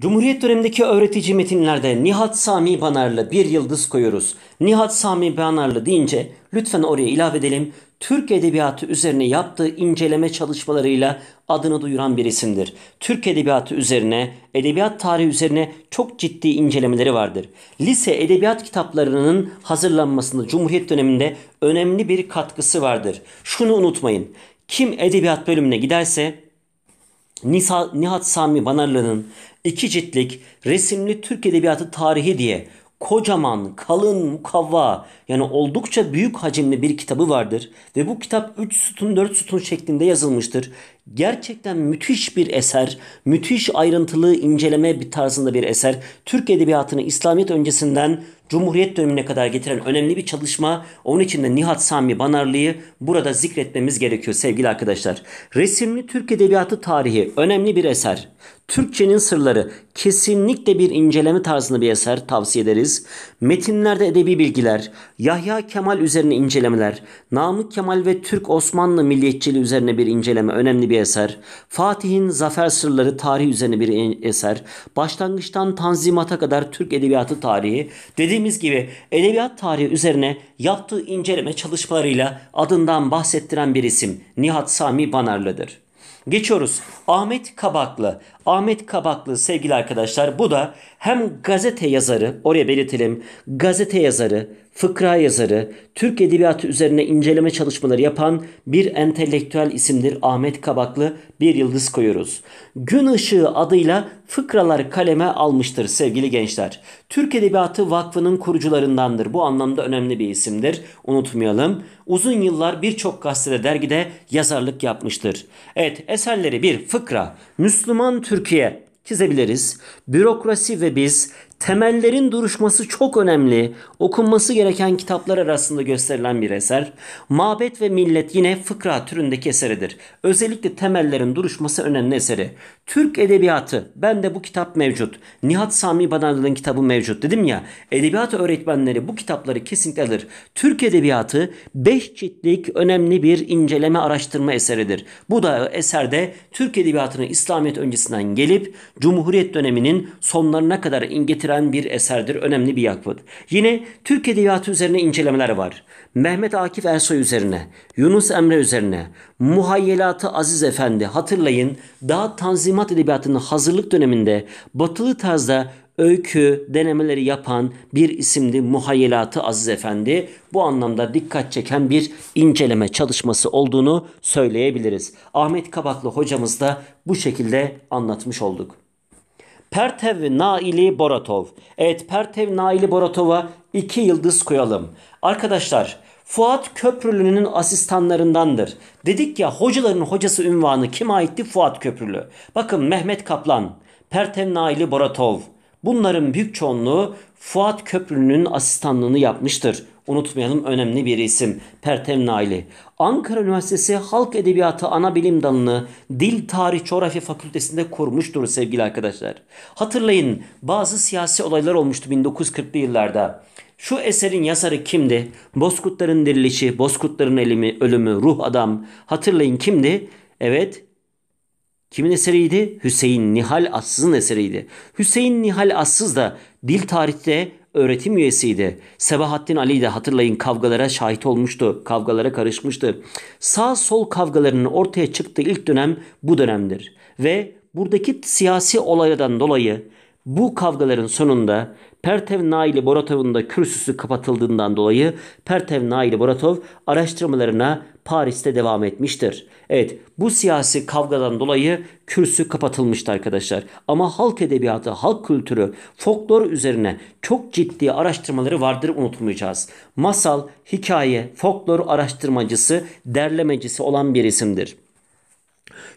Cumhuriyet dönemindeki öğretici metinlerde Nihat Sami Banarlı bir yıldız koyuyoruz. Nihat Sami Banarlı deyince lütfen oraya ilave edelim. Türk Edebiyatı üzerine yaptığı inceleme çalışmalarıyla adını duyuran bir isimdir. Türk Edebiyatı üzerine, edebiyat tarihi üzerine çok ciddi incelemeleri vardır. Lise edebiyat kitaplarının hazırlanmasında Cumhuriyet döneminde önemli bir katkısı vardır. Şunu unutmayın, kim edebiyat bölümüne giderse Nihat Sami Banarlı'nın iki ciltlik resimli Türk Edebiyatı Tarihi diye kocaman, kalın, mukavva yani oldukça büyük hacimli bir kitabı vardır. Ve bu kitap 3 sütun 4 sütun şeklinde yazılmıştır. Gerçekten müthiş bir eser, müthiş ayrıntılı inceleme bir tarzında bir eser. Türk Edebiyatı'nı İslamiyet öncesinden Cumhuriyet dönemine kadar getiren önemli bir çalışma. Onun için de Nihat Sami Banarlı'yı burada zikretmemiz gerekiyor sevgili arkadaşlar. Resimli Türk Edebiyatı Tarihi önemli bir eser. Türkçenin sırları kesinlikle bir inceleme tarzında bir eser tavsiye ederiz. Metinlerde edebi bilgiler, Yahya Kemal üzerine incelemeler, Namık Kemal ve Türk Osmanlı milliyetçiliği üzerine bir inceleme önemli bir eser. Fatih'in zafer sırları tarihi üzerine bir eser. Başlangıçtan Tanzimat'a kadar Türk edebiyatı tarihi. Dediğimiz gibi edebiyat tarihi üzerine yaptığı inceleme çalışmalarıyla adından bahsettiren bir isim Nihat Sami Banarlı'dır. Geçiyoruz. Ahmet Kabaklı. Ahmet Kabaklı sevgili arkadaşlar bu da hem gazete yazarı oraya belirtelim. Gazete yazarı fıkra yazarı, Türk edebiyatı üzerine inceleme çalışmaları yapan bir entelektüel isimdir Ahmet Kabaklı. Bir yıldız koyuyoruz. Gün Işığı adıyla fıkralar kaleme almıştır sevgili gençler. Türk Edebiyatı Vakfı'nın kurucularındandır. Bu anlamda önemli bir isimdir. Unutmayalım. Uzun yıllar birçok gazetede, dergide yazarlık yapmıştır. Evet, eserleri bir fıkra. Müslüman Türkiye çizebiliriz. Bürokrasi ve biz Temellerin duruşması çok önemli. Okunması gereken kitaplar arasında gösterilen bir eser. Mabet ve Millet yine fıkra türündeki eseridir. Özellikle temellerin duruşması önemli eseri. Türk Edebiyatı. Ben de bu kitap mevcut. Nihat Sami Banarlı'nın kitabı mevcut dedim ya. Edebiyat öğretmenleri bu kitapları kesinlikle alır. Türk Edebiyatı 5 ciltlik önemli bir inceleme araştırma eseridir. Bu da eserde Türk Edebiyatı'nı İslamiyet öncesinden gelip Cumhuriyet döneminin sonlarına kadar getiren içeren bir eserdir. Önemli bir yakıt. Yine Türk Edebiyatı üzerine incelemeler var. Mehmet Akif Ersoy üzerine, Yunus Emre üzerine, Muhayyelatı Aziz Efendi hatırlayın. Daha Tanzimat Edebiyatı'nın hazırlık döneminde batılı tarzda öykü denemeleri yapan bir isimdi Muhayyelatı Aziz Efendi. Bu anlamda dikkat çeken bir inceleme çalışması olduğunu söyleyebiliriz. Ahmet Kabaklı hocamız da bu şekilde anlatmış olduk. Pertev Naili Boratov. Evet Pertev Naili Boratov'a iki yıldız koyalım. Arkadaşlar Fuat Köprülü'nün asistanlarındandır. Dedik ya hocaların hocası ünvanı kime aitti? Fuat Köprülü. Bakın Mehmet Kaplan, Pertev Naili Boratov. Bunların büyük çoğunluğu Fuat Köprülü'nün asistanlığını yapmıştır unutmayalım önemli bir isim Pertev Naili. Ankara Üniversitesi Halk Edebiyatı Ana Bilim Dalı'nı Dil Tarih Coğrafya Fakültesinde kurmuştur sevgili arkadaşlar. Hatırlayın bazı siyasi olaylar olmuştu 1940'lı yıllarda. Şu eserin yazarı kimdi? Bozkurtların dirilişi, Bozkurtların elimi, ölümü, ruh adam. Hatırlayın kimdi? Evet Kimin eseriydi? Hüseyin Nihal Assız'ın eseriydi. Hüseyin Nihal Assız da dil tarihte öğretim üyesiydi. Sebahattin Ali de hatırlayın kavgalara şahit olmuştu, kavgalara karışmıştı. Sağ sol kavgalarının ortaya çıktığı ilk dönem bu dönemdir ve buradaki siyasi olaydan dolayı bu kavgaların sonunda Pertev Naili Boratov'un da kürsüsü kapatıldığından dolayı Pertev Naili Boratov araştırmalarına Paris'te devam etmiştir. Evet bu siyasi kavgadan dolayı kürsü kapatılmıştı arkadaşlar. Ama halk edebiyatı, halk kültürü, folklor üzerine çok ciddi araştırmaları vardır unutmayacağız. Masal, hikaye, folklor araştırmacısı, derlemecisi olan bir isimdir.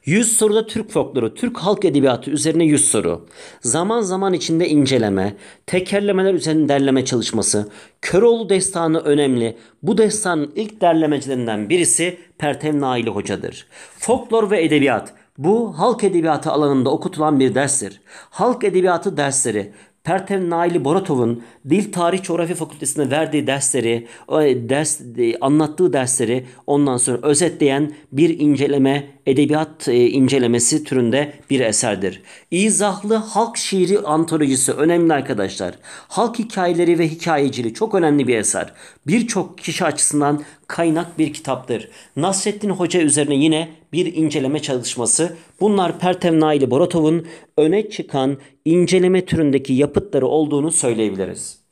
100 soruda Türk folkloru, Türk halk edebiyatı üzerine 100 soru. Zaman zaman içinde inceleme, tekerlemeler üzerine derleme çalışması. Köroğlu destanı önemli. Bu destanın ilk derlemecilerinden birisi Pertev Naili Hoca'dır. Folklor ve edebiyat bu halk edebiyatı alanında okutulan bir derstir. Halk edebiyatı dersleri Pertev Naili Boratov'un Dil Tarih Coğrafya Fakültesinde verdiği dersleri, e, ders e, anlattığı dersleri ondan sonra özetleyen bir inceleme, edebiyat e, incelemesi türünde bir eserdir. İzahlı halk şiiri antolojisi önemli arkadaşlar. Halk hikayeleri ve hikayeciliği çok önemli bir eser. Birçok kişi açısından kaynak bir kitaptır. Nasrettin Hoca üzerine yine bir inceleme çalışması. Bunlar Pertevna Boratov'un öne çıkan inceleme türündeki yapıtları olduğunu söyleyebiliriz.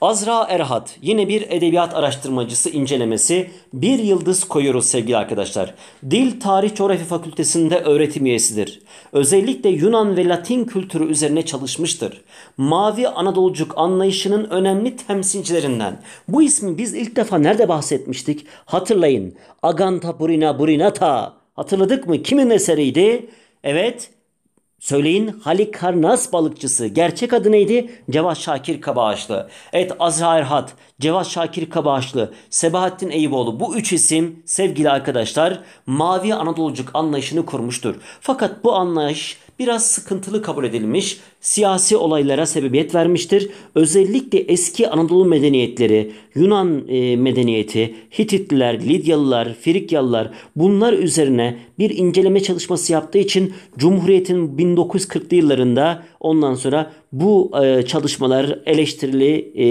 Azra Erhat yine bir edebiyat araştırmacısı incelemesi bir yıldız koyuyoruz sevgili arkadaşlar. Dil Tarih Coğrafya Fakültesinde öğretim üyesidir. Özellikle Yunan ve Latin kültürü üzerine çalışmıştır. Mavi Anadolucuk anlayışının önemli temsilcilerinden. Bu ismi biz ilk defa nerede bahsetmiştik? Hatırlayın. Aganta Burina Burinata. Hatırladık mı? Kimin eseriydi? Evet. Söyleyin Halikarnas balıkçısı. Gerçek adı neydi? Cevat Şakir Kabağaçlı. Evet Azra Erhat, Cevat Şakir Kabağaçlı, Sebahattin Eyüboğlu. Bu üç isim sevgili arkadaşlar mavi Anadolucuk anlayışını kurmuştur. Fakat bu anlayış biraz sıkıntılı kabul edilmiş, siyasi olaylara sebebiyet vermiştir. Özellikle eski Anadolu medeniyetleri, Yunan e, medeniyeti, Hititliler, Lidyalılar, Frikyalılar bunlar üzerine bir inceleme çalışması yaptığı için Cumhuriyet'in 1940'lı yıllarında ondan sonra bu e, çalışmalar eleştirili e,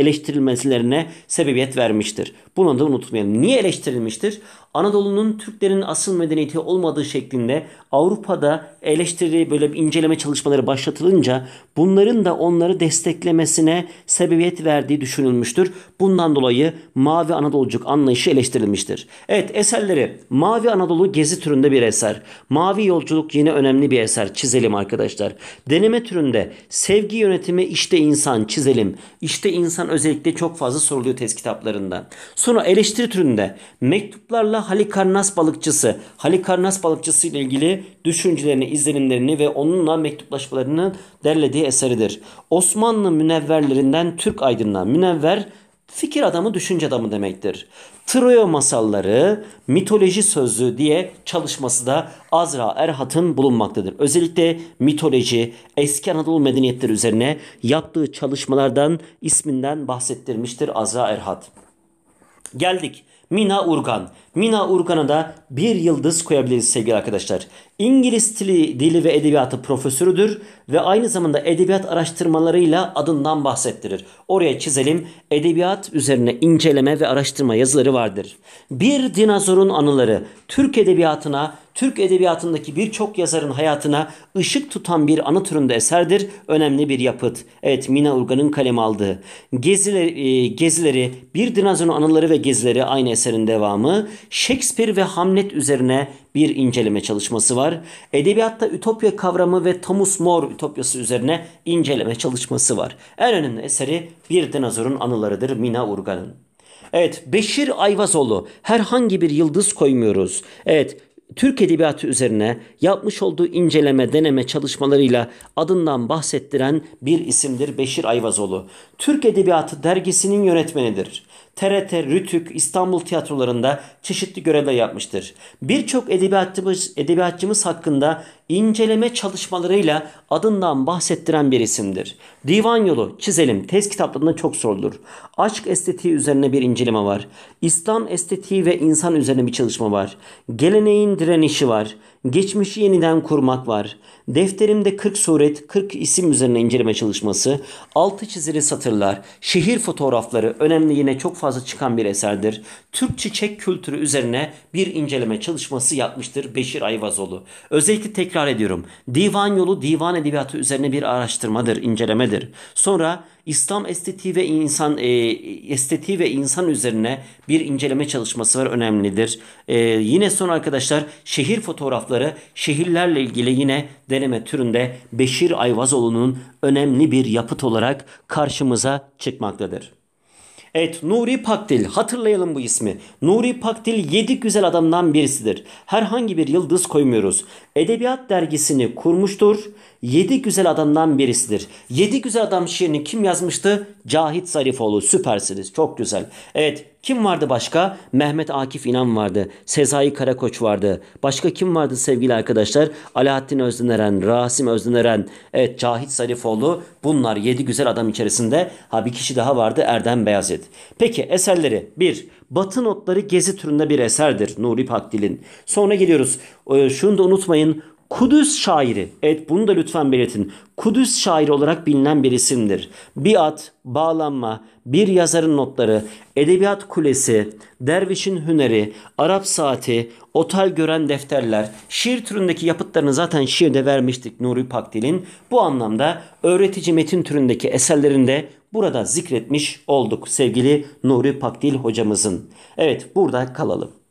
eleştirilmesine sebebiyet vermiştir. Bunu da unutmayalım. Niye eleştirilmiştir? Anadolu'nun Türklerin asıl medeniyeti olmadığı şeklinde Avrupa'da eleştiri böyle bir inceleme çalışmaları başlatılınca bunların da onları desteklemesine sebebiyet verdiği düşünülmüştür. Bundan dolayı Mavi Anadolucuk anlayışı eleştirilmiştir. Evet eserleri Mavi Anadolu gezi türünde bir eser. Mavi Yolculuk yine önemli bir eser çizelim arkadaşlar. Deneme türünde sevgi yönetimi işte insan çizelim. İşte insan özellikle çok fazla soruluyor test kitaplarında. Sonra eleştiri türünde mektuplarla Halikarnas balıkçısı, Halikarnas balıkçısı ile ilgili düşüncelerini, izlenimlerini ve onunla mektuplaşmalarını derlediği eseridir. Osmanlı münevverlerinden Türk aydınına münevver Fikir adamı düşünce adamı demektir. Troya masalları mitoloji sözlüğü diye çalışması da Azra Erhat'ın bulunmaktadır. Özellikle mitoloji eski Anadolu medeniyetleri üzerine yaptığı çalışmalardan isminden bahsettirmiştir Azra Erhat. Geldik Mina Urgan. Mina Urgan'a da bir yıldız koyabiliriz sevgili arkadaşlar. İngiliz dili, dili ve edebiyatı profesörüdür ve aynı zamanda edebiyat araştırmalarıyla adından bahsettirir. Oraya çizelim. Edebiyat üzerine inceleme ve araştırma yazıları vardır. Bir dinozorun anıları Türk edebiyatına Türk edebiyatındaki birçok yazarın hayatına ışık tutan bir anı türünde eserdir. Önemli bir yapıt. Evet Mina Urgan'ın kalem aldığı. Gezileri, e, gezileri bir dinozorun anıları ve gezileri aynı eserin devamı. Shakespeare ve Hamlet üzerine bir inceleme çalışması var. Edebiyatta ütopya kavramı ve Thomas More ütopyası üzerine inceleme çalışması var. En önemli eseri Bir Dinozorun Anıları'dır Mina Urgan'ın. Evet Beşir Ayvazoğlu herhangi bir yıldız koymuyoruz. Evet Türk Edebiyatı üzerine yapmış olduğu inceleme, deneme çalışmalarıyla adından bahsettiren bir isimdir Beşir Ayvazoğlu. Türk Edebiyatı dergisinin yönetmenidir. TRT, Rütük, İstanbul tiyatrolarında çeşitli görevler yapmıştır. Birçok edebiyatçımız, edebiyatçımız hakkında inceleme çalışmalarıyla adından bahsettiren bir isimdir. Divan Yolu, Çizelim, tez kitaplarında çok sorulur. Aşk estetiği üzerine bir inceleme var. İslam estetiği ve insan üzerine bir çalışma var. Geleneğin direnişi var. Geçmişi yeniden kurmak var. Defterimde 40 suret, 40 isim üzerine inceleme çalışması, altı çizili satırlar, şehir fotoğrafları önemli yine çok fazla çıkan bir eserdir. Türk çiçek kültürü üzerine bir inceleme çalışması yapmıştır Beşir Ayvazoğlu. Özellikle tekrar ediyorum. Divan yolu divan edebiyatı üzerine bir araştırmadır, incelemedir. Sonra İslam estetiği ve insan e, estetiği ve insan üzerine bir inceleme çalışması var önemlidir. E, yine son arkadaşlar şehir fotoğrafları şehirlerle ilgili yine deneme türünde Beşir Ayvazoğlu'nun önemli bir yapıt olarak karşımıza çıkmaktadır. Evet Nuri Pakdil hatırlayalım bu ismi. Nuri Pakdil 7 güzel adamdan birisidir. Herhangi bir yıldız koymuyoruz. Edebiyat dergisini kurmuştur. 7 güzel adamdan birisidir. 7 güzel adam şiirini kim yazmıştı? Cahit Zarifoğlu süpersiniz çok güzel. Evet kim vardı başka? Mehmet Akif İnan vardı. Sezai Karakoç vardı. Başka kim vardı sevgili arkadaşlar? Alaaddin Özdeneren Rasim Özdeneren evet Cahit Salifoğlu. Bunlar 7 güzel adam içerisinde. Ha bir kişi daha vardı Erdem Beyazıt. Peki eserleri 1. Batı Notları Gezi türünde bir eserdir Nuri Pakdil'in. Sonra geliyoruz. Ee, şunu da unutmayın. Kudüs şairi, evet bunu da lütfen belirtin. Kudüs şairi olarak bilinen bir isimdir. Biat, bağlanma, bir yazarın notları, edebiyat kulesi, dervişin hüneri, Arap saati, otel gören defterler, şiir türündeki yapıtlarını zaten şiirde vermiştik Nuri Pakdil'in. Bu anlamda öğretici metin türündeki eserlerinde burada zikretmiş olduk sevgili Nuri Pakdil hocamızın. Evet burada kalalım.